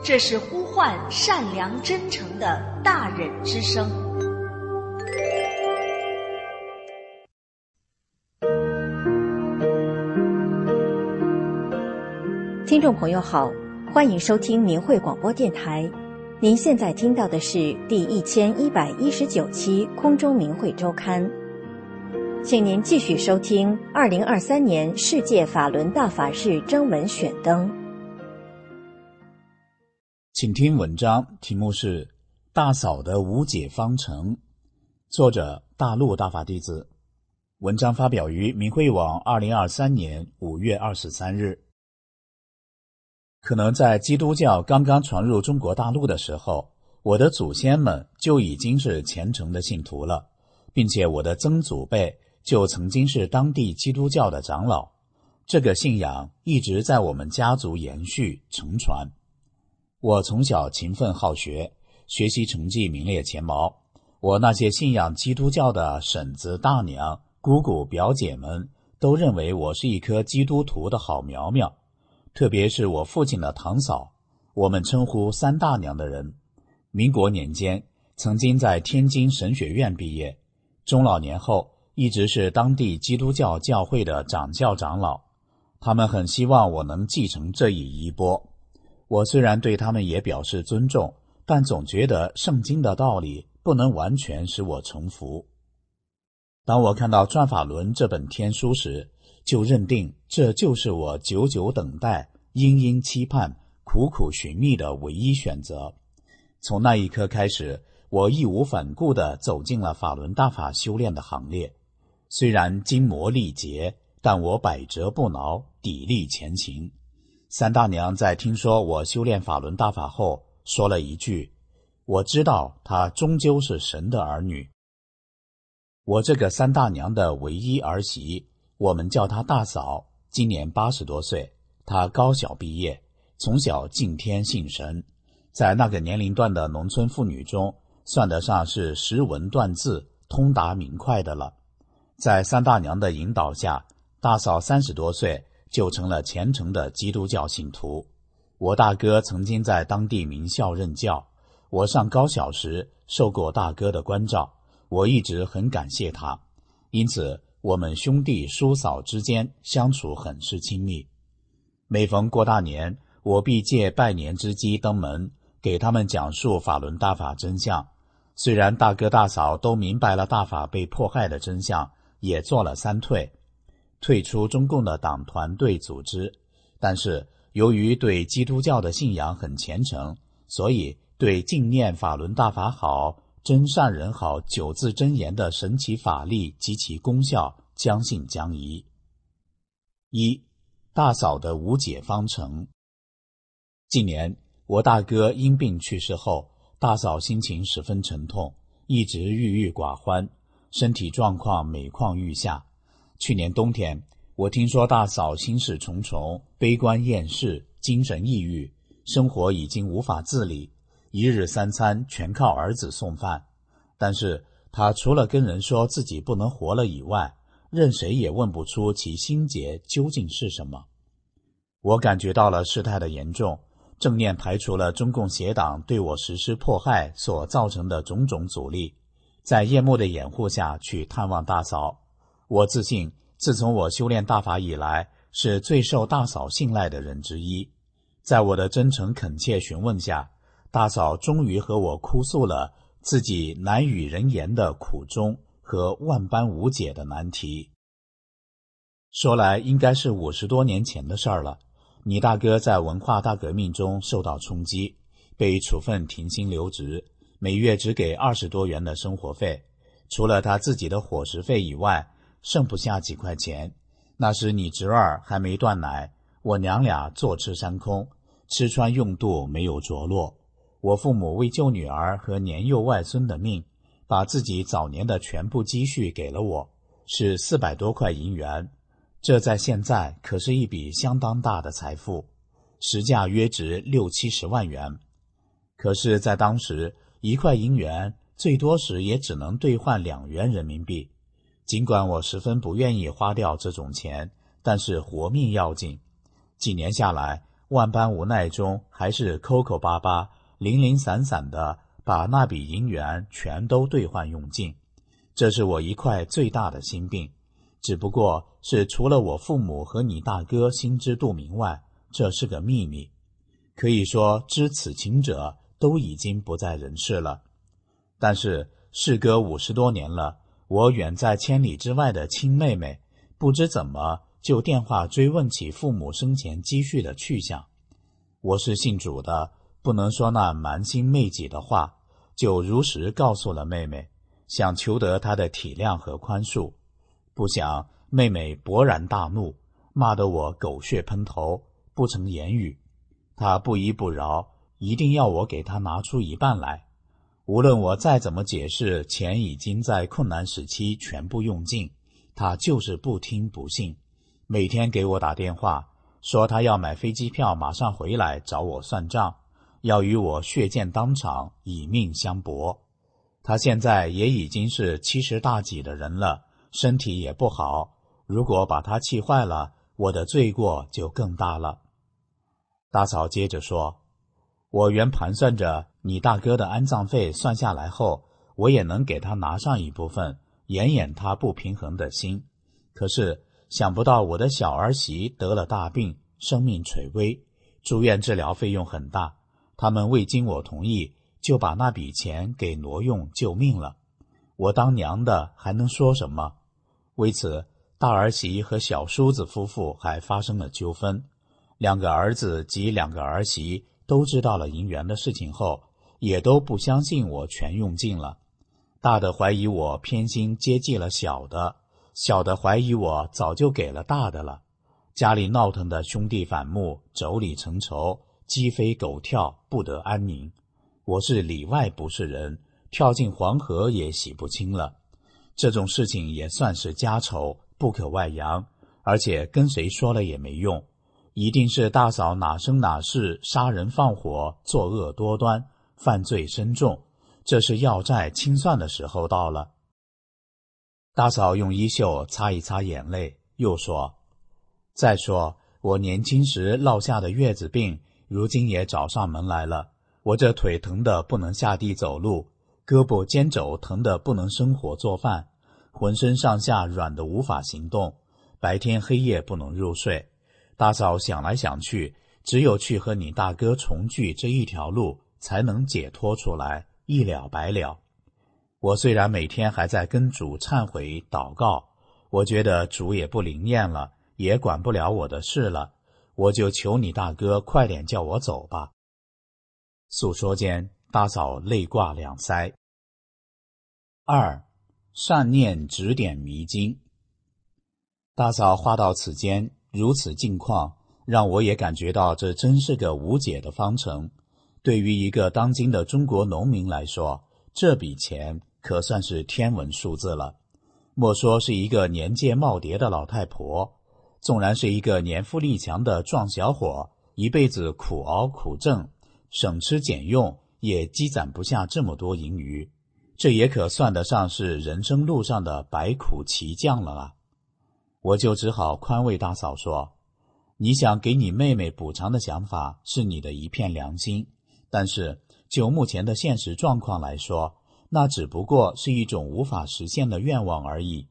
这是呼唤善良、真诚的大人之声。听众朋友好，欢迎收听明慧广播电台。您现在听到的是第一千一百一十九期《空中明慧周刊》。请您继续收听二零二三年世界法轮大法师征文选登。请听文章，题目是《大嫂的无解方程》，作者大陆大法弟子。文章发表于明慧网，二零二三年五月二十三日。可能在基督教刚刚传入中国大陆的时候，我的祖先们就已经是虔诚的信徒了，并且我的曾祖辈就曾经是当地基督教的长老。这个信仰一直在我们家族延续承传。我从小勤奋好学，学习成绩名列前茅。我那些信仰基督教的婶子、大娘、姑姑、表姐们都认为我是一棵基督徒的好苗苗。特别是我父亲的堂嫂，我们称呼三大娘的人，民国年间曾经在天津神学院毕业，中老年后一直是当地基督教教会的长教长老。他们很希望我能继承这一衣钵。我虽然对他们也表示尊重，但总觉得圣经的道理不能完全使我臣服。当我看到《转法轮》这本天书时，就认定这就是我久久等待、殷殷期盼、苦苦寻觅的唯一选择。从那一刻开始，我义无反顾地走进了法轮大法修炼的行列。虽然筋疲力竭，但我百折不挠，砥砺前行。三大娘在听说我修炼法轮大法后，说了一句：“我知道她终究是神的儿女。”我这个三大娘的唯一儿媳，我们叫她大嫂，今年八十多岁。她高小毕业，从小敬天信神，在那个年龄段的农村妇女中，算得上是识文断字、通达明快的了。在三大娘的引导下，大嫂三十多岁。就成了虔诚的基督教信徒。我大哥曾经在当地名校任教，我上高小时受过大哥的关照，我一直很感谢他，因此我们兄弟叔嫂之间相处很是亲密。每逢过大年，我必借拜年之机登门给他们讲述法轮大法真相。虽然大哥大嫂都明白了大法被迫害的真相，也做了三退。退出中共的党团队组织，但是由于对基督教的信仰很虔诚，所以对“净念法轮大法好，真善人好”九字真言的神奇法力及其功效将信将疑。一，大嫂的无解方程。近年，我大哥因病去世后，大嫂心情十分沉痛，一直郁郁寡欢，身体状况每况愈下。去年冬天，我听说大嫂心事重重、悲观厌世、精神抑郁，生活已经无法自理，一日三餐全靠儿子送饭。但是她除了跟人说自己不能活了以外，任谁也问不出其心结究竟是什么。我感觉到了事态的严重，正念排除了中共邪党对我实施迫害所造成的种种阻力，在夜幕的掩护下去探望大嫂。我自信，自从我修炼大法以来，是最受大嫂信赖的人之一。在我的真诚恳切询问下，大嫂终于和我哭诉了自己难与人言的苦衷和万般无解的难题。说来应该是五十多年前的事儿了。你大哥在文化大革命中受到冲击，被处分停薪留职，每月只给二十多元的生活费，除了他自己的伙食费以外。剩不下几块钱，那时你侄儿还没断奶，我娘俩坐吃山空，吃穿用度没有着落。我父母为救女儿和年幼外孙的命，把自己早年的全部积蓄给了我，是四百多块银元。这在现在可是一笔相当大的财富，实价约值六七十万元。可是，在当时，一块银元最多时也只能兑换两元人民币。尽管我十分不愿意花掉这种钱，但是活命要紧。几年下来，万般无奈中，还是抠抠巴巴、零零散散的把那笔银元全都兑换用尽。这是我一块最大的心病，只不过是除了我父母和你大哥心知肚明外，这是个秘密。可以说，知此情者都已经不在人世了。但是，事隔五十多年了。我远在千里之外的亲妹妹，不知怎么就电话追问起父母生前积蓄的去向。我是信主的，不能说那瞒心昧己的话，就如实告诉了妹妹，想求得她的体谅和宽恕。不想妹妹勃然大怒，骂得我狗血喷头，不成言语。她不依不饶，一定要我给她拿出一半来。无论我再怎么解释，钱已经在困难时期全部用尽，他就是不听不信。每天给我打电话，说他要买飞机票马上回来找我算账，要与我血溅当场，以命相搏。他现在也已经是七十大几的人了，身体也不好。如果把他气坏了，我的罪过就更大了。大嫂接着说：“我原盘算着。”你大哥的安葬费算下来后，我也能给他拿上一部分，掩掩他不平衡的心。可是想不到我的小儿媳得了大病，生命垂危，住院治疗费用很大，他们未经我同意就把那笔钱给挪用救命了。我当娘的还能说什么？为此，大儿媳和小叔子夫妇还发生了纠纷。两个儿子及两个儿媳都知道了银元的事情后。也都不相信我全用尽了，大的怀疑我偏心接济了小的，小的怀疑我早就给了大的了。家里闹腾的兄弟反目，妯里成仇，鸡飞狗跳，不得安宁。我是里外不是人，跳进黄河也洗不清了。这种事情也算是家丑不可外扬，而且跟谁说了也没用。一定是大嫂哪生哪世杀人放火，作恶多端。犯罪深重，这是要债清算的时候到了。大嫂用衣袖擦一擦眼泪，又说：“再说我年轻时落下的月子病，如今也找上门来了。我这腿疼的不能下地走路，胳膊肩肘疼的不能生火做饭，浑身上下软的无法行动，白天黑夜不能入睡。大嫂想来想去，只有去和你大哥重聚这一条路。”才能解脱出来，一了百了。我虽然每天还在跟主忏悔、祷告，我觉得主也不灵验了，也管不了我的事了。我就求你大哥快点叫我走吧。诉说间，大嫂泪挂两腮。二善念指点迷津。大嫂话到此间，如此境况，让我也感觉到这真是个无解的方程。对于一个当今的中国农民来说，这笔钱可算是天文数字了。莫说是一个年届耄耋的老太婆，纵然是一个年富力强的壮小伙，一辈子苦熬苦挣，省吃俭用，也积攒不下这么多盈余。这也可算得上是人生路上的百苦奇将了啊！我就只好宽慰大嫂说：“你想给你妹妹补偿的想法，是你的一片良心。”但是，就目前的现实状况来说，那只不过是一种无法实现的愿望而已。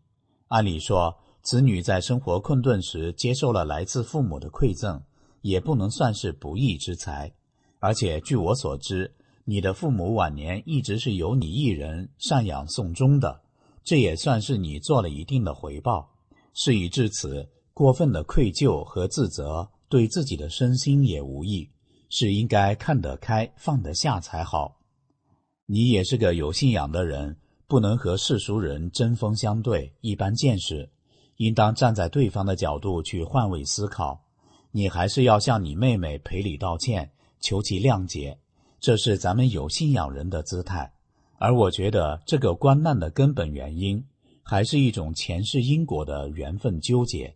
按理说，子女在生活困顿时接受了来自父母的馈赠，也不能算是不义之财。而且，据我所知，你的父母晚年一直是由你一人赡养送终的，这也算是你做了一定的回报。事已至此，过分的愧疚和自责对自己的身心也无益。是应该看得开放得下才好。你也是个有信仰的人，不能和世俗人针锋相对、一般见识，应当站在对方的角度去换位思考。你还是要向你妹妹赔礼道歉，求其谅解，这是咱们有信仰人的姿态。而我觉得这个观难的根本原因，还是一种前世因果的缘分纠结。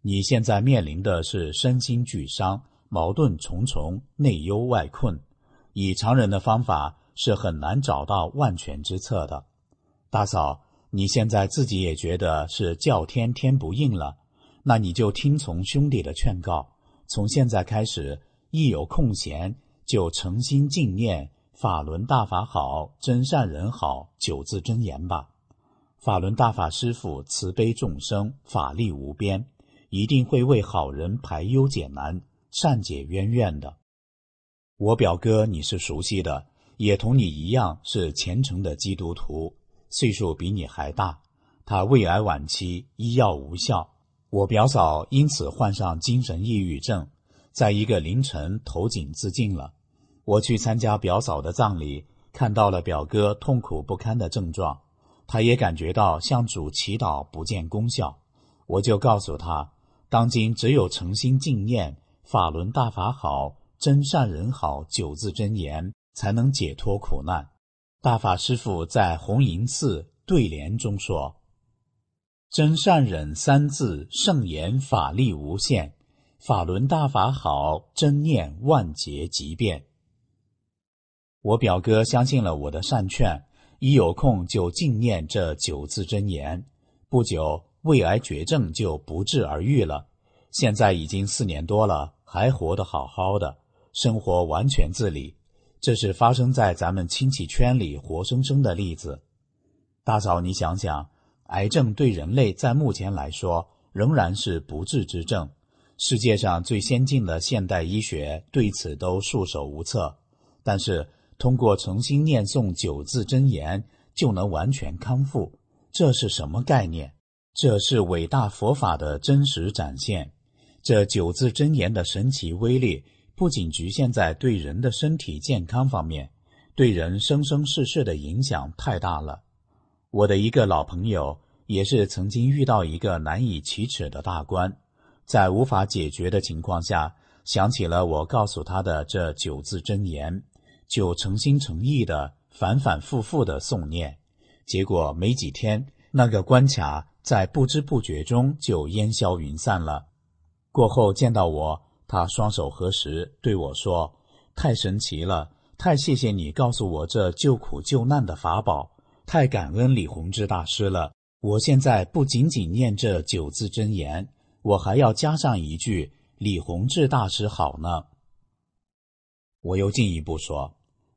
你现在面临的是身心俱伤。矛盾重重，内忧外困，以常人的方法是很难找到万全之策的。大嫂，你现在自己也觉得是叫天天不应了，那你就听从兄弟的劝告，从现在开始，一有空闲就诚心静念“法轮大法好，真善人好”九字真言吧。法轮大法师父慈悲众生，法力无边，一定会为好人排忧解难。善解冤怨的，我表哥，你是熟悉的，也同你一样是虔诚的基督徒，岁数比你还大。他胃癌晚期，医药无效。我表嫂因此患上精神抑郁症，在一个凌晨投井自尽了。我去参加表嫂的葬礼，看到了表哥痛苦不堪的症状，他也感觉到向主祈祷不见功效。我就告诉他，当今只有诚心敬念。法轮大法好，真善忍好，九字真言才能解脱苦难。大法师父在红银寺对联中说：“真善忍三字圣言，法力无限；法轮大法好，真念万劫即变。”我表哥相信了我的善劝，一有空就净念这九字真言，不久胃癌绝症就不治而愈了。现在已经四年多了。还活得好好的，生活完全自理，这是发生在咱们亲戚圈里活生生的例子。大嫂，你想想，癌症对人类在目前来说仍然是不治之症，世界上最先进的现代医学对此都束手无策。但是通过诚心念诵九字真言，就能完全康复，这是什么概念？这是伟大佛法的真实展现。这九字真言的神奇威力，不仅局限在对人的身体健康方面，对人生生世世的影响太大了。我的一个老朋友，也是曾经遇到一个难以启齿的大关，在无法解决的情况下，想起了我告诉他的这九字真言，就诚心诚意的反反复复的诵念，结果没几天，那个关卡在不知不觉中就烟消云散了。过后见到我，他双手合十对我说：“太神奇了！太谢谢你告诉我这救苦救难的法宝！太感恩李洪志大师了！我现在不仅仅念这九字真言，我还要加上一句‘李洪志大师好’呢。”我又进一步说：“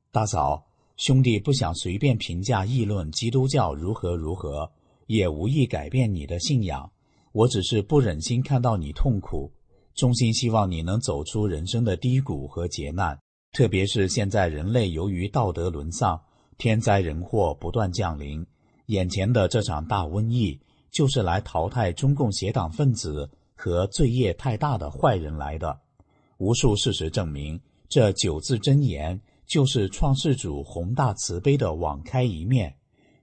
大嫂，兄弟不想随便评价议论基督教如何如何，也无意改变你的信仰。”我只是不忍心看到你痛苦，衷心希望你能走出人生的低谷和劫难。特别是现在，人类由于道德沦丧，天灾人祸不断降临，眼前的这场大瘟疫就是来淘汰中共邪党分子和罪业太大的坏人来的。无数事实证明，这九字真言就是创世主宏大慈悲的网开一面，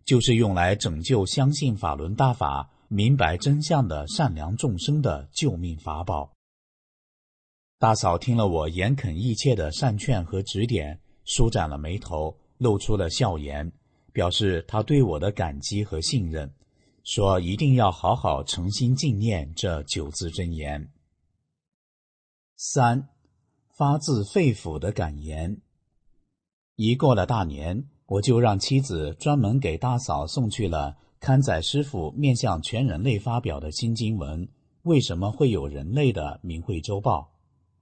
就是用来拯救相信法轮大法。明白真相的善良众生的救命法宝。大嫂听了我言恳意切的善劝和指点，舒展了眉头，露出了笑颜，表示她对我的感激和信任，说一定要好好诚心纪念这九字真言。三，发自肺腑的感言。一过了大年，我就让妻子专门给大嫂送去了。刊载师傅面向全人类发表的新经文，为什么会有人类的《明慧周报》？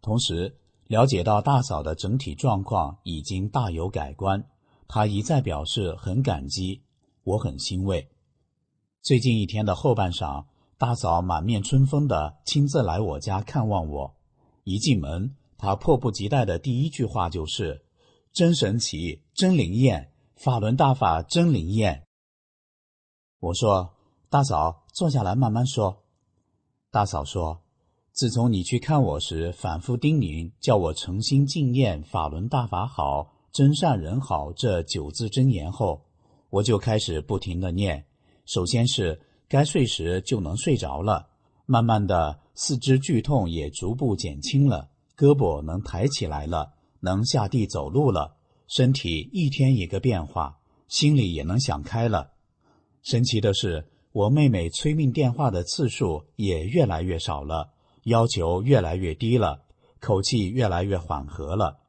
同时了解到大嫂的整体状况已经大有改观，她一再表示很感激，我很欣慰。最近一天的后半晌，大嫂满面春风地亲自来我家看望我。一进门，她迫不及待的第一句话就是：“真神奇，真灵验，法轮大法真灵验。”我说：“大嫂，坐下来慢慢说。”大嫂说：“自从你去看我时，反复叮咛叫我诚心静念‘法轮大法好，真善人好’这九字真言后，我就开始不停的念。首先是该睡时就能睡着了，慢慢的四肢剧痛也逐步减轻了，胳膊能抬起来了，能下地走路了，身体一天一个变化，心里也能想开了。”神奇的是，我妹妹催命电话的次数也越来越少了，要求越来越低了，口气越来越缓和了。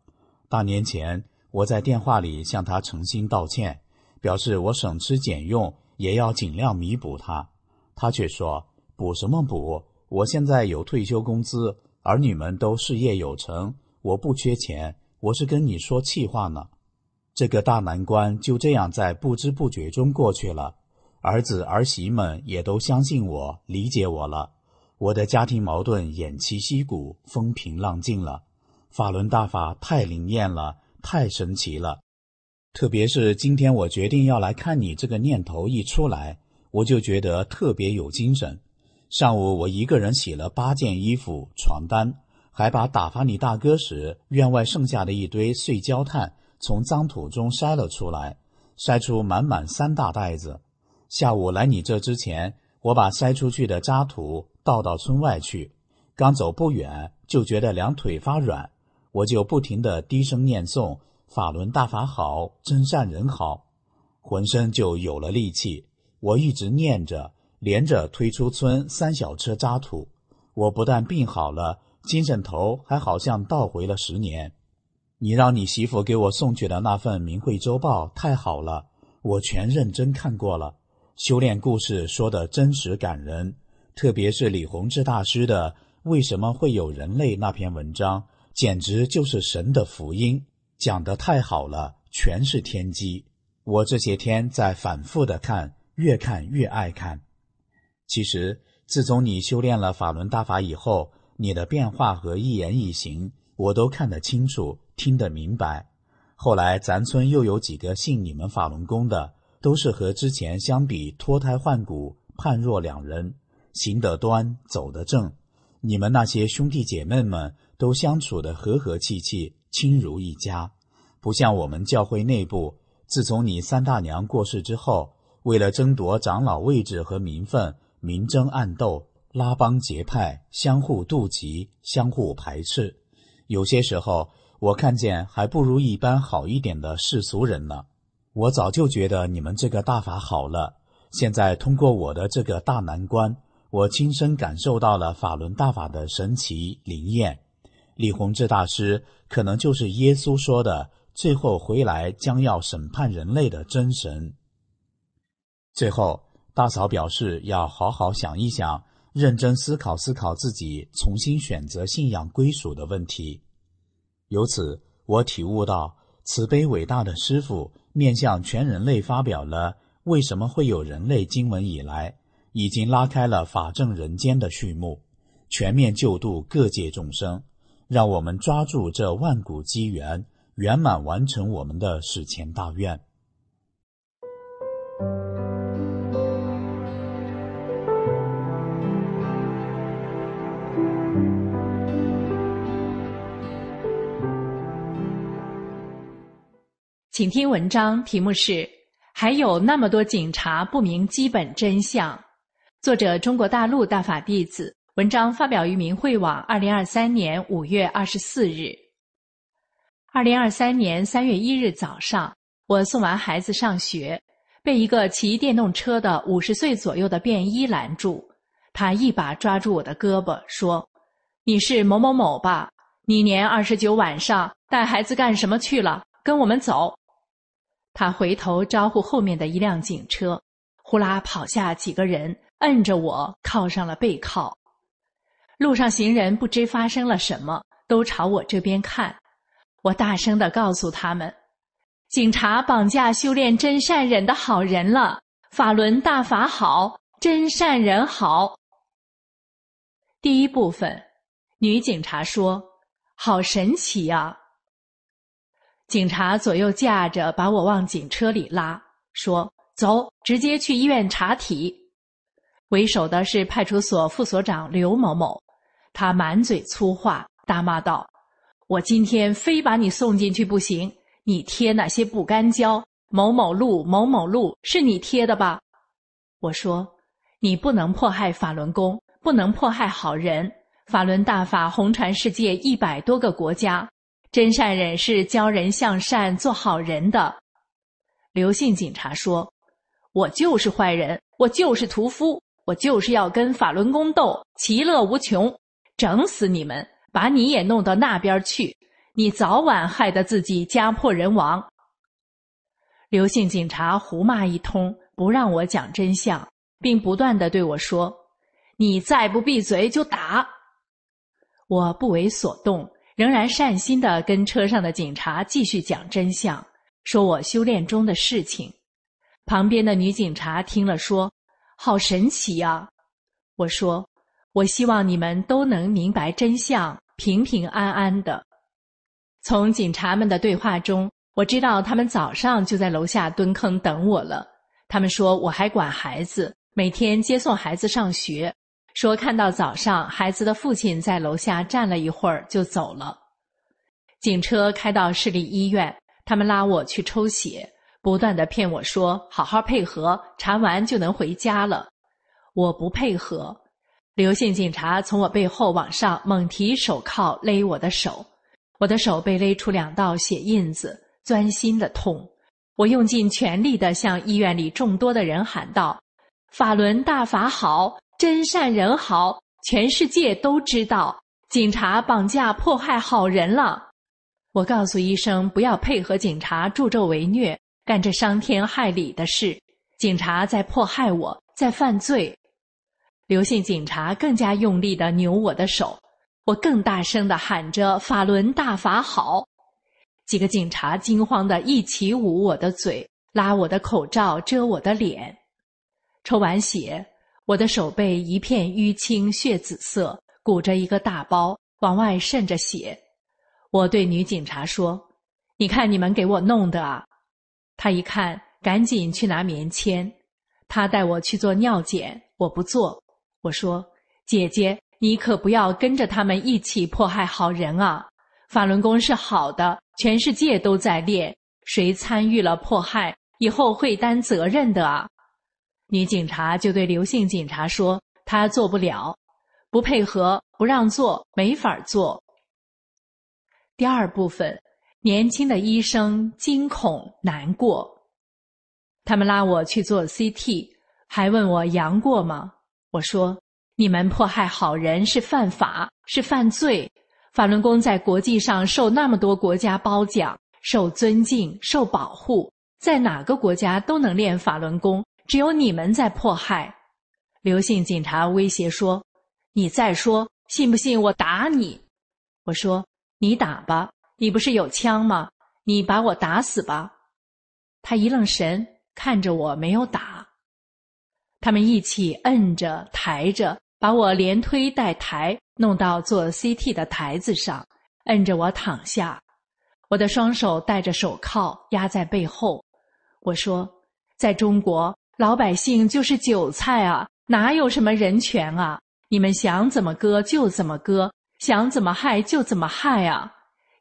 大年前，我在电话里向她诚心道歉，表示我省吃俭用也要尽量弥补她。她却说：“补什么补？我现在有退休工资，儿女们都事业有成，我不缺钱。我是跟你说气话呢。”这个大难关就这样在不知不觉中过去了。儿子儿媳们也都相信我，理解我了，我的家庭矛盾偃旗息鼓，风平浪静了。法轮大法太灵验了，太神奇了。特别是今天，我决定要来看你，这个念头一出来，我就觉得特别有精神。上午我一个人洗了八件衣服、床单，还把打发你大哥时院外剩下的一堆碎焦炭从脏土中筛了出来，筛出满满三大袋子。下午来你这之前，我把筛出去的渣土倒到村外去。刚走不远，就觉得两腿发软，我就不停地低声念诵“法轮大法好，真善人好”，浑身就有了力气。我一直念着，连着推出村三小车渣土。我不但病好了，精神头还好像倒回了十年。你让你媳妇给我送去的那份《明慧周报》太好了，我全认真看过了。修炼故事说的真实感人，特别是李洪志大师的“为什么会有人类”那篇文章，简直就是神的福音，讲的太好了，全是天机。我这些天在反复的看，越看越爱看。其实，自从你修炼了法轮大法以后，你的变化和一言一行，我都看得清楚，听得明白。后来，咱村又有几个信你们法轮功的。都是和之前相比脱胎换骨，判若两人，行得端，走得正。你们那些兄弟姐妹们都相处的和和气气，亲如一家，不像我们教会内部，自从你三大娘过世之后，为了争夺长老位置和名分，明争暗斗，拉帮结派，相互妒忌，相互排斥。有些时候，我看见还不如一般好一点的世俗人呢。我早就觉得你们这个大法好了，现在通过我的这个大难关，我亲身感受到了法轮大法的神奇灵验。李洪志大师可能就是耶稣说的最后回来将要审判人类的真神。最后，大嫂表示要好好想一想，认真思考思考自己重新选择信仰归属的问题。由此，我体悟到慈悲伟大的师傅。面向全人类发表了为什么会有人类经文以来，已经拉开了法证人间的序幕，全面救度各界众生，让我们抓住这万古机缘，圆满完成我们的史前大愿。请听文章，题目是“还有那么多警察不明基本真相”，作者中国大陆大法弟子。文章发表于明慧网，二零二三年五月二十四日。二零二三年三月一日早上，我送完孩子上学，被一个骑电动车的五十岁左右的便衣拦住，他一把抓住我的胳膊，说：“你是某某某吧？你年二十九晚上带孩子干什么去了？跟我们走。”他回头招呼后面的一辆警车，呼啦跑下几个人，摁着我靠上了背靠。路上行人不知发生了什么，都朝我这边看。我大声的告诉他们：“警察绑架修炼真善忍的好人了！法轮大法好，真善人好。”第一部分，女警察说：“好神奇啊！”警察左右架着，把我往警车里拉，说：“走，直接去医院查体。”为首的是派出所副所长刘某某，他满嘴粗话，大骂道：“我今天非把你送进去不行！你贴那些不干胶，某某路、某某路，是你贴的吧？”我说：“你不能迫害法轮功，不能迫害好人。法轮大法红传世界一百多个国家。”真善人是教人向善、做好人的。刘姓警察说：“我就是坏人，我就是屠夫，我就是要跟法轮功斗，其乐无穷，整死你们，把你也弄到那边去，你早晚害得自己家破人亡。”刘姓警察胡骂一通，不让我讲真相，并不断的对我说：“你再不闭嘴就打！”我不为所动。仍然善心的跟车上的警察继续讲真相，说我修炼中的事情。旁边的女警察听了说：“好神奇啊！”我说：“我希望你们都能明白真相，平平安安的。”从警察们的对话中，我知道他们早上就在楼下蹲坑等我了。他们说我还管孩子，每天接送孩子上学。说看到早上孩子的父亲在楼下站了一会儿就走了，警车开到市立医院，他们拉我去抽血，不断的骗我说好好配合，查完就能回家了。我不配合，刘姓警察从我背后往上猛提手铐勒我的手，我的手被勒出两道血印子，钻心的痛。我用尽全力的向医院里众多的人喊道：“法轮大法好。”真善人好，全世界都知道。警察绑架迫害好人了，我告诉医生不要配合警察助纣为虐，干这伤天害理的事。警察在迫害我，在犯罪。刘姓警察更加用力的扭我的手，我更大声的喊着“法轮大法好”。几个警察惊慌的一起捂我的嘴，拉我的口罩遮我的脸，抽完血。我的手背一片淤青，血紫色，鼓着一个大包，往外渗着血。我对女警察说：“你看，你们给我弄的啊！”她一看，赶紧去拿棉签。她带我去做尿检，我不做。我说：“姐姐，你可不要跟着他们一起迫害好人啊！法轮功是好的，全世界都在练，谁参与了迫害，以后会担责任的啊！”女警察就对刘姓警察说：“她做不了，不配合，不让做，没法做。”第二部分，年轻的医生惊恐难过，他们拉我去做 CT，还问我阳过吗？我说：“你们迫害好人是犯法，是犯罪。法轮功在国际上受那么多国家褒奖，受尊敬，受保护，在哪个国家都能练法轮功。”只有你们在迫害，刘姓警察威胁说：“你再说，信不信我打你？”我说：“你打吧，你不是有枪吗？你把我打死吧。”他一愣神，看着我没有打。他们一起摁着、抬着，把我连推带抬，弄到做 CT 的台子上，摁着我躺下。我的双手戴着手铐，压在背后。我说：“在中国。”老百姓就是韭菜啊，哪有什么人权啊？你们想怎么割就怎么割，想怎么害就怎么害啊！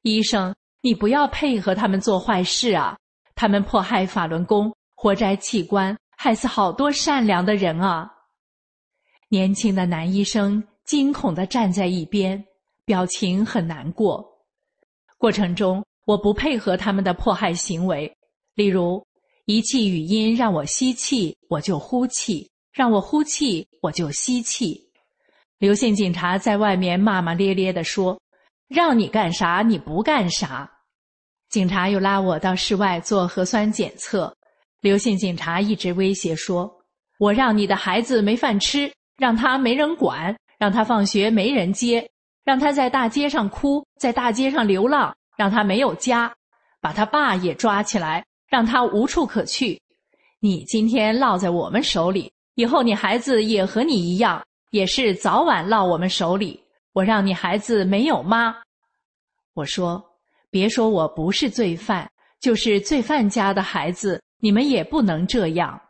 医生，你不要配合他们做坏事啊！他们迫害法轮功，活摘器官，害死好多善良的人啊！年轻的男医生惊恐地站在一边，表情很难过。过程中，我不配合他们的迫害行为，例如。一气语音让我吸气，我就呼气；让我呼气，我就吸气。刘姓警察在外面骂骂咧咧地说：“让你干啥你不干啥。”警察又拉我到室外做核酸检测。刘姓警察一直威胁说：“我让你的孩子没饭吃，让他没人管，让他放学没人接，让他在大街上哭，在大街上流浪，让他没有家，把他爸也抓起来。”让他无处可去。你今天落在我们手里，以后你孩子也和你一样，也是早晚落我们手里。我让你孩子没有妈。我说，别说我不是罪犯，就是罪犯家的孩子，你们也不能这样。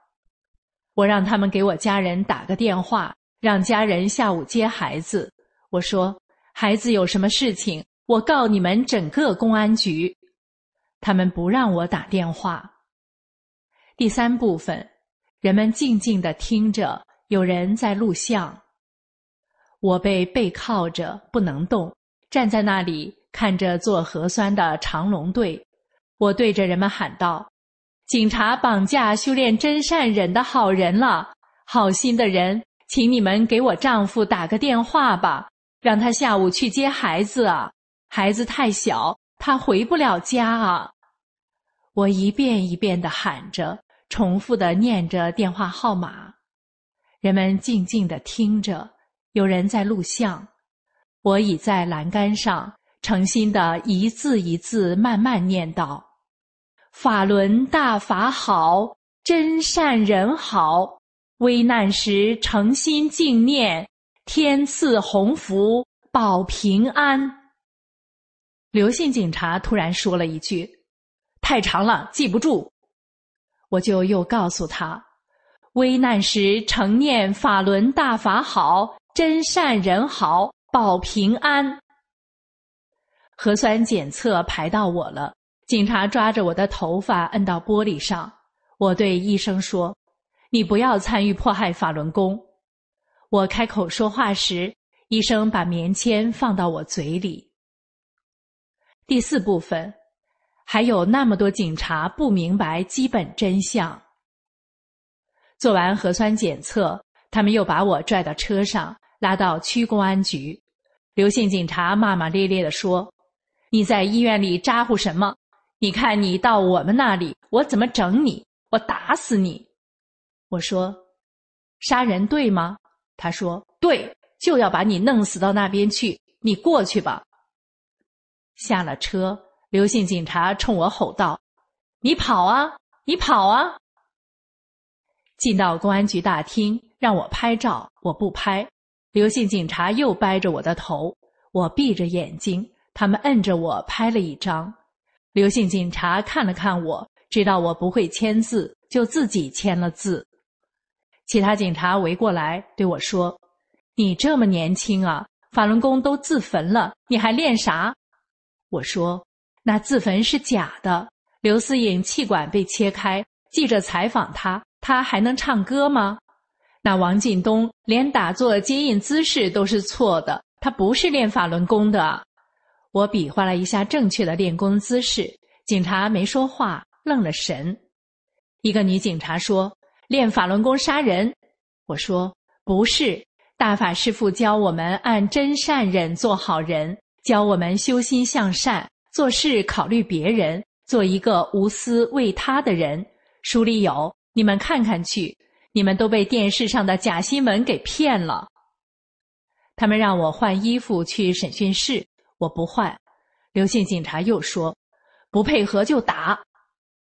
我让他们给我家人打个电话，让家人下午接孩子。我说，孩子有什么事情，我告你们整个公安局。他们不让我打电话。第三部分，人们静静地听着，有人在录像。我被背靠着，不能动，站在那里看着做核酸的长龙队。我对着人们喊道：“警察绑架修炼真善忍的好人了，好心的人，请你们给我丈夫打个电话吧，让他下午去接孩子啊，孩子太小，他回不了家啊。”我一遍一遍地喊着，重复地念着电话号码，人们静静地听着，有人在录像。我倚在栏杆上，诚心地一字一字慢慢念道：“法轮大法好，真善人好。危难时诚心静念，天赐鸿福保平安。”刘姓警察突然说了一句。太长了，记不住，我就又告诉他：危难时诚念法轮大法好，真善人好保平安。核酸检测排到我了，警察抓着我的头发摁到玻璃上，我对医生说：“你不要参与迫害法轮功。”我开口说话时，医生把棉签放到我嘴里。第四部分。还有那么多警察不明白基本真相。做完核酸检测，他们又把我拽到车上，拉到区公安局。刘姓警察骂骂咧咧地说：“你在医院里咋呼什么？你看你到我们那里，我怎么整你？我打死你！”我说：“杀人对吗？”他说：“对，就要把你弄死到那边去。你过去吧。”下了车。刘姓警察冲我吼道：“你跑啊，你跑啊！”进到公安局大厅，让我拍照，我不拍。刘姓警察又掰着我的头，我闭着眼睛，他们摁着我拍了一张。刘姓警察看了看我，知道我不会签字，就自己签了字。其他警察围过来对我说：“你这么年轻啊，法轮功都自焚了，你还练啥？”我说。那自焚是假的。刘思颖气管被切开，记者采访他，他还能唱歌吗？那王劲东连打坐接印姿势都是错的，他不是练法轮功的。我比划了一下正确的练功姿势，警察没说话，愣了神。一个女警察说：“练法轮功杀人。”我说：“不是，大法师父教我们按真善忍做好人，教我们修心向善。”做事考虑别人，做一个无私为他的人。书里有，你们看看去。你们都被电视上的假新闻给骗了。他们让我换衣服去审讯室，我不换。刘姓警察又说：“不配合就打。”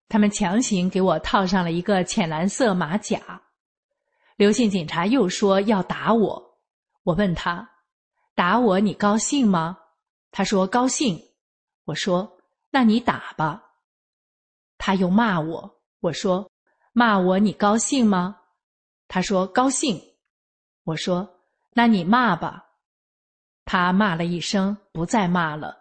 他们强行给我套上了一个浅蓝色马甲。刘姓警察又说要打我。我问他：“打我你高兴吗？”他说：“高兴。”我说：“那你打吧。”他又骂我。我说：“骂我你高兴吗？”他说：“高兴。”我说：“那你骂吧。”他骂了一声，不再骂了。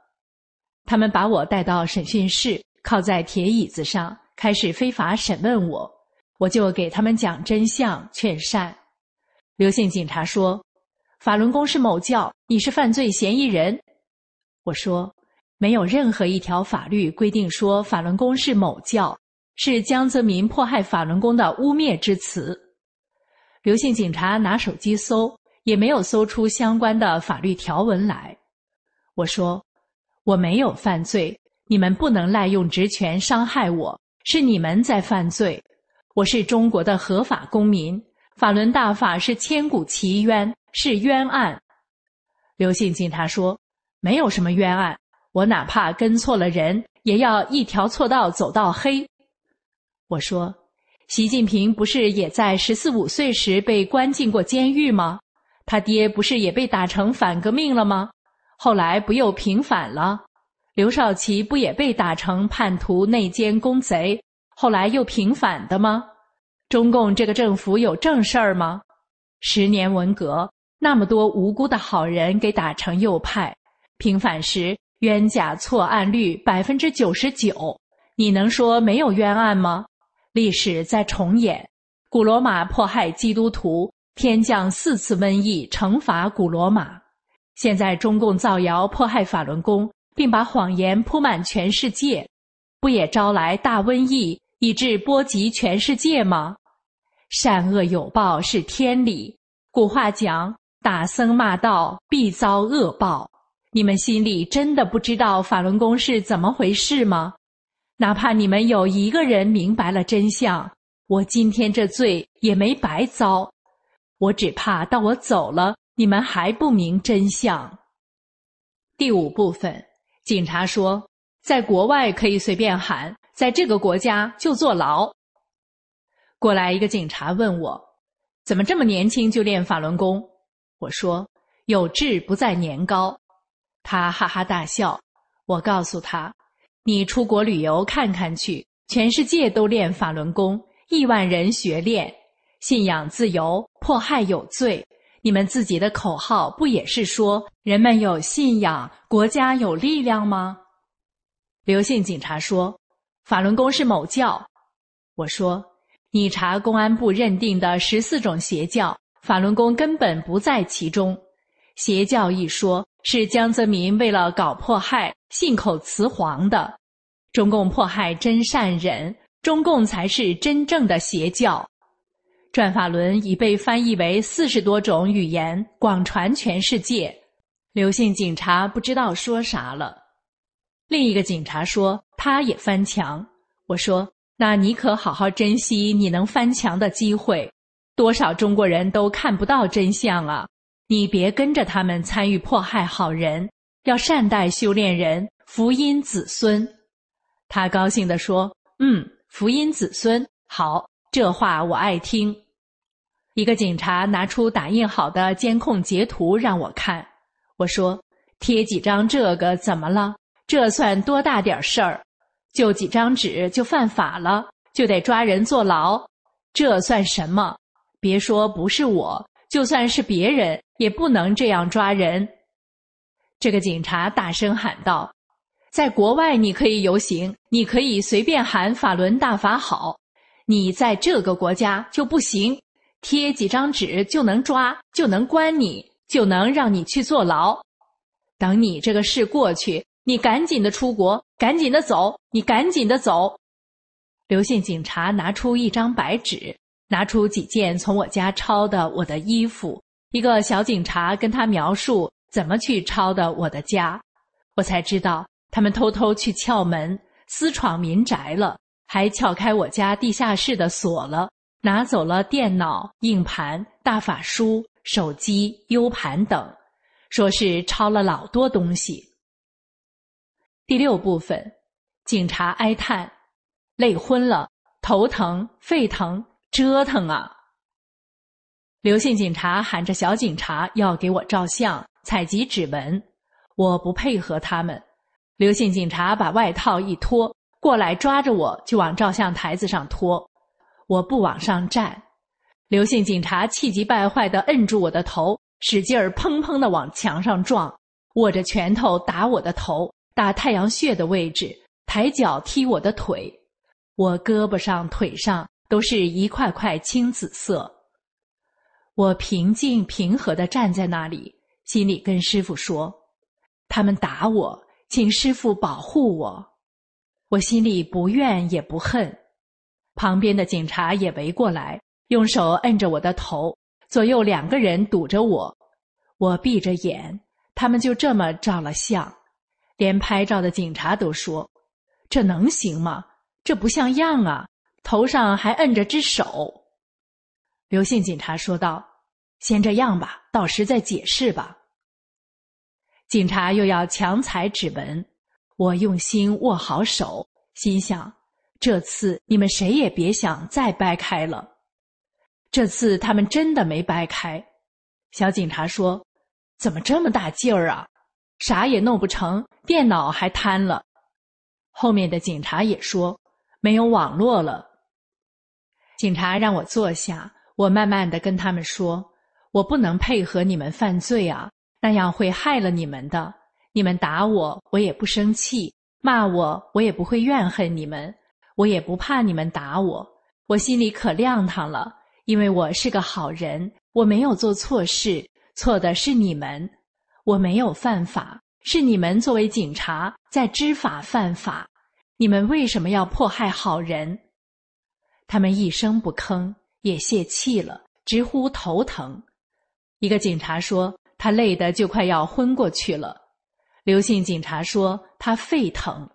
他们把我带到审讯室，靠在铁椅子上，开始非法审问我。我就给他们讲真相，劝善。刘姓警察说：“法轮功是某教，你是犯罪嫌疑人。”我说。没有任何一条法律规定说法轮功是某教，是江泽民迫害法轮功的污蔑之词。刘姓警察拿手机搜，也没有搜出相关的法律条文来。我说我没有犯罪，你们不能滥用职权伤害我，是你们在犯罪。我是中国的合法公民，法轮大法是千古奇冤，是冤案。刘姓警察说，没有什么冤案。我哪怕跟错了人，也要一条错道走到黑。我说，习近平不是也在十四五岁时被关进过监狱吗？他爹不是也被打成反革命了吗？后来不又平反了？刘少奇不也被打成叛徒、内奸、工贼，后来又平反的吗？中共这个政府有正事儿吗？十年文革，那么多无辜的好人给打成右派，平反时。冤假错案率百分之九十九，你能说没有冤案吗？历史在重演，古罗马迫害基督徒，天降四次瘟疫惩罚古罗马。现在中共造谣迫害法轮功，并把谎言铺满全世界，不也招来大瘟疫，以致波及全世界吗？善恶有报是天理，古话讲：“打僧骂道，必遭恶报。”你们心里真的不知道法轮功是怎么回事吗？哪怕你们有一个人明白了真相，我今天这罪也没白遭。我只怕到我走了，你们还不明真相。第五部分，警察说，在国外可以随便喊，在这个国家就坐牢。过来一个警察问我，怎么这么年轻就练法轮功？我说，有志不在年高。他哈哈大笑，我告诉他：“你出国旅游看看去，全世界都练法轮功，亿万人学练，信仰自由，迫害有罪。你们自己的口号不也是说人们有信仰，国家有力量吗？”刘姓警察说：“法轮功是某教。”我说：“你查公安部认定的十四种邪教，法轮功根本不在其中。邪教一说。”是江泽民为了搞迫害，信口雌黄的。中共迫害真善人，中共才是真正的邪教。转法轮已被翻译为四十多种语言，广传全世界。刘姓警察不知道说啥了。另一个警察说：“他也翻墙。”我说：“那你可好好珍惜你能翻墙的机会。”多少中国人都看不到真相啊！你别跟着他们参与迫害好人，要善待修炼人，福音子孙。他高兴地说：“嗯，福音子孙好，这话我爱听。”一个警察拿出打印好的监控截图让我看，我说：“贴几张这个怎么了？这算多大点事儿？就几张纸就犯法了，就得抓人坐牢？这算什么？别说不是我。”就算是别人也不能这样抓人，这个警察大声喊道：“在国外你可以游行，你可以随便喊‘法轮大法好’，你在这个国家就不行，贴几张纸就能抓，就能关你，就能让你去坐牢。等你这个事过去，你赶紧的出国，赶紧的走，你赶紧的走。”刘姓警察拿出一张白纸。拿出几件从我家抄的我的衣服，一个小警察跟他描述怎么去抄的我的家，我才知道他们偷偷去撬门、私闯民宅了，还撬开我家地下室的锁了，拿走了电脑、硬盘、大法书、手机、U 盘等，说是抄了老多东西。第六部分，警察哀叹，累昏了，头疼、肺疼。折腾啊！刘姓警察喊着小警察要给我照相、采集指纹，我不配合他们。刘姓警察把外套一脱，过来抓着我就往照相台子上拖，我不往上站。刘姓警察气急败坏的摁住我的头，使劲儿砰砰的往墙上撞，握着拳头打我的头，打太阳穴的位置，抬脚踢我的腿，我胳膊上、腿上。都是一块块青紫色。我平静、平和的站在那里，心里跟师傅说：“他们打我，请师傅保护我。”我心里不怨也不恨。旁边的警察也围过来，用手摁着我的头，左右两个人堵着我。我闭着眼，他们就这么照了相。连拍照的警察都说：“这能行吗？这不像样啊！”头上还摁着只手，刘姓警察说道：“先这样吧，到时再解释吧。”警察又要强采指纹，我用心握好手，心想：这次你们谁也别想再掰开了。这次他们真的没掰开。小警察说：“怎么这么大劲儿啊？啥也弄不成，电脑还瘫了。”后面的警察也说：“没有网络了。”警察让我坐下，我慢慢的跟他们说：“我不能配合你们犯罪啊，那样会害了你们的。你们打我，我也不生气；骂我，我也不会怨恨你们。我也不怕你们打我，我心里可亮堂了，因为我是个好人，我没有做错事，错的是你们。我没有犯法，是你们作为警察在知法犯法。你们为什么要迫害好人？”他们一声不吭，也泄气了，直呼头疼。一个警察说：“他累得就快要昏过去了。”刘姓警察说：“他肺疼。”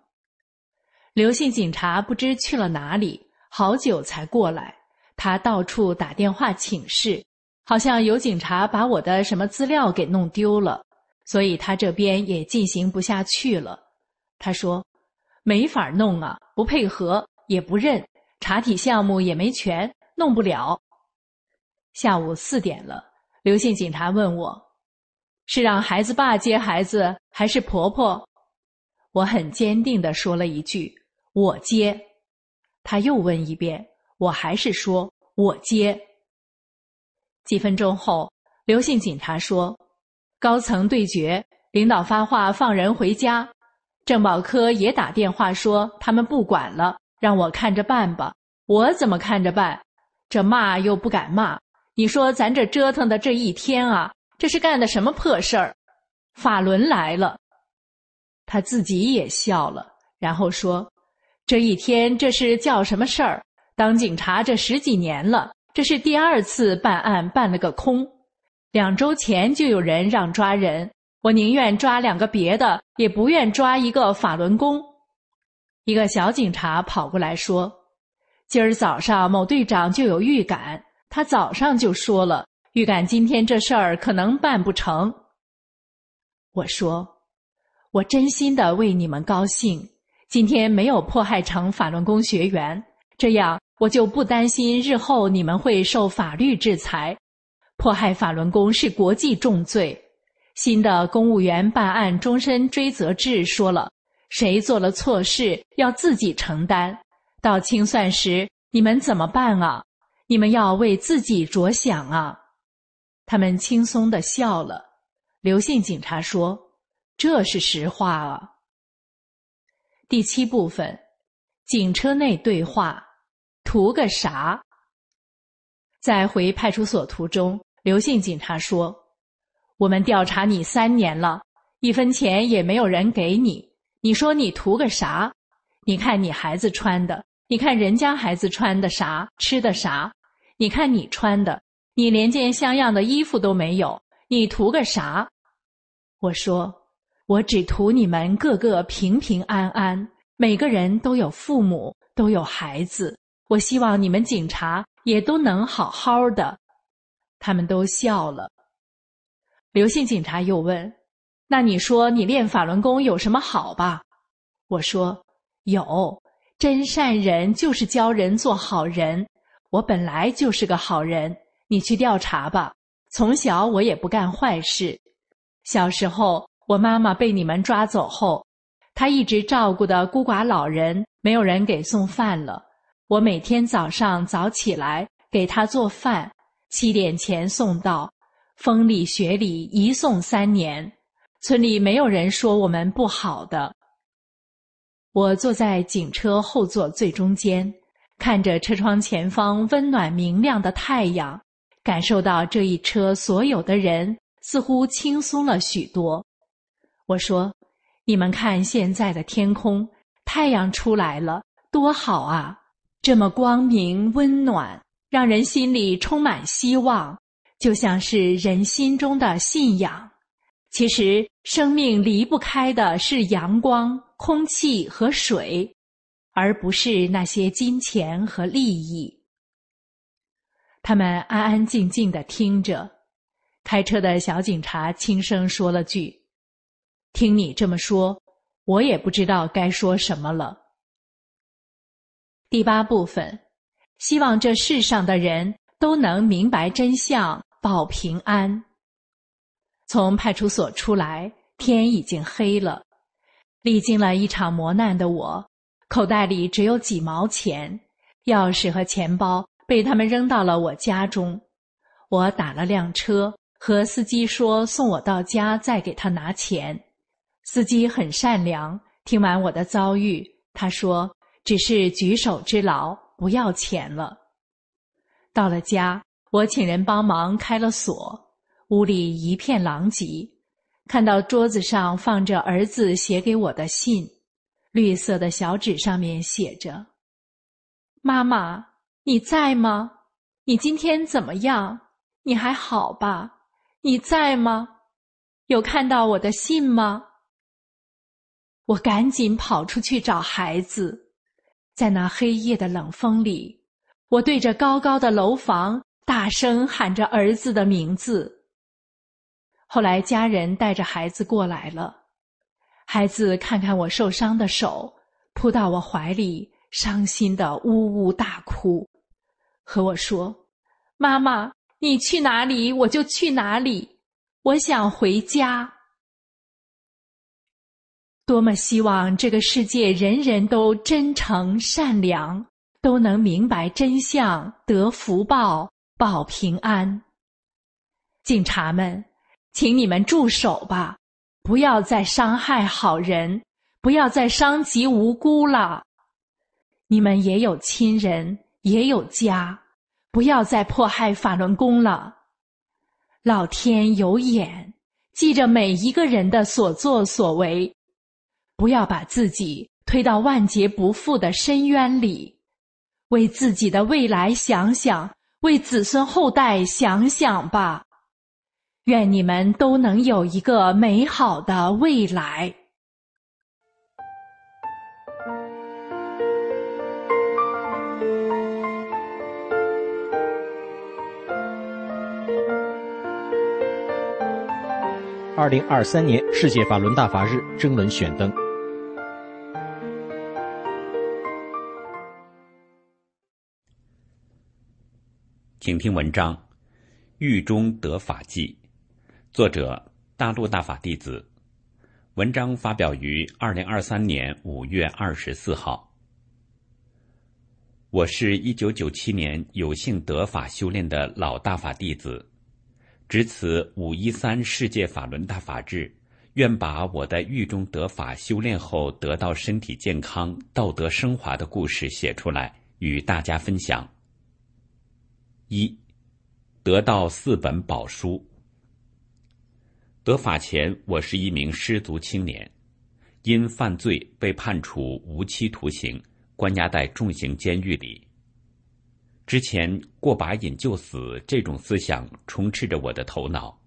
刘姓警察不知去了哪里，好久才过来。他到处打电话请示，好像有警察把我的什么资料给弄丢了，所以他这边也进行不下去了。他说：“没法弄啊，不配合也不认。”查体项目也没全弄不了。下午四点了，刘姓警察问我，是让孩子爸接孩子还是婆婆？我很坚定的说了一句：“我接。”他又问一遍，我还是说：“我接。”几分钟后，刘姓警察说：“高层对决，领导发话放人回家。”政保科也打电话说他们不管了。让我看着办吧，我怎么看着办？这骂又不敢骂。你说咱这折腾的这一天啊，这是干的什么破事儿？法伦来了，他自己也笑了，然后说：“这一天这是叫什么事儿？当警察这十几年了，这是第二次办案办了个空。两周前就有人让抓人，我宁愿抓两个别的，也不愿抓一个法轮功。”一个小警察跑过来说：“今儿早上，某队长就有预感，他早上就说了，预感今天这事儿可能办不成。”我说：“我真心的为你们高兴，今天没有迫害成法轮功学员，这样我就不担心日后你们会受法律制裁。迫害法轮功是国际重罪，新的公务员办案终身追责制说了。”谁做了错事要自己承担，到清算时你们怎么办啊？你们要为自己着想啊！他们轻松的笑了。刘姓警察说：“这是实话啊。”第七部分，警车内对话，图个啥？在回派出所途中，刘姓警察说：“我们调查你三年了，一分钱也没有人给你。”你说你图个啥？你看你孩子穿的，你看人家孩子穿的啥，吃的啥？你看你穿的，你连件像样的衣服都没有，你图个啥？我说，我只图你们个个平平安安，每个人都有父母，都有孩子，我希望你们警察也都能好好的。他们都笑了。刘姓警察又问。那你说你练法轮功有什么好吧？我说有，真善人就是教人做好人。我本来就是个好人，你去调查吧。从小我也不干坏事。小时候我妈妈被你们抓走后，她一直照顾的孤寡老人，没有人给送饭了。我每天早上早起来给她做饭，七点前送到，风里雪里一送三年。村里没有人说我们不好的。我坐在警车后座最中间，看着车窗前方温暖明亮的太阳，感受到这一车所有的人似乎轻松了许多。我说：“你们看现在的天空，太阳出来了，多好啊！这么光明温暖，让人心里充满希望，就像是人心中的信仰。”其实，生命离不开的是阳光、空气和水，而不是那些金钱和利益。他们安安静静的听着，开车的小警察轻声说了句：“听你这么说，我也不知道该说什么了。”第八部分，希望这世上的人都能明白真相，保平安。从派出所出来，天已经黑了。历经了一场磨难的我，口袋里只有几毛钱，钥匙和钱包被他们扔到了我家中。我打了辆车，和司机说送我到家，再给他拿钱。司机很善良，听完我的遭遇，他说：“只是举手之劳，不要钱了。”到了家，我请人帮忙开了锁。屋里一片狼藉，看到桌子上放着儿子写给我的信，绿色的小纸上面写着：“妈妈，你在吗？你今天怎么样？你还好吧？你在吗？有看到我的信吗？”我赶紧跑出去找孩子，在那黑夜的冷风里，我对着高高的楼房大声喊着儿子的名字。后来家人带着孩子过来了，孩子看看我受伤的手，扑到我怀里，伤心的呜呜大哭，和我说：“妈妈，你去哪里我就去哪里，我想回家。”多么希望这个世界人人都真诚善良，都能明白真相，得福报，保平安。警察们。请你们住手吧！不要再伤害好人，不要再伤及无辜了。你们也有亲人，也有家，不要再迫害法轮功了。老天有眼，记着每一个人的所作所为，不要把自己推到万劫不复的深渊里，为自己的未来想想，为子孙后代想想吧。愿你们都能有一个美好的未来。二零二三年世界法轮大法日征文选登，请听文章《狱中得法记》。作者大陆大法弟子，文章发表于二零二三年五月二十四号。我是一九九七年有幸得法修炼的老大法弟子，值此五一三世界法轮大法制，愿把我在狱中得法修炼后得到身体健康、道德升华的故事写出来与大家分享。一，得到四本宝书。得法前，我是一名失足青年，因犯罪被判处无期徒刑，关押在重刑监狱里。之前过把瘾就死这种思想充斥着我的头脑，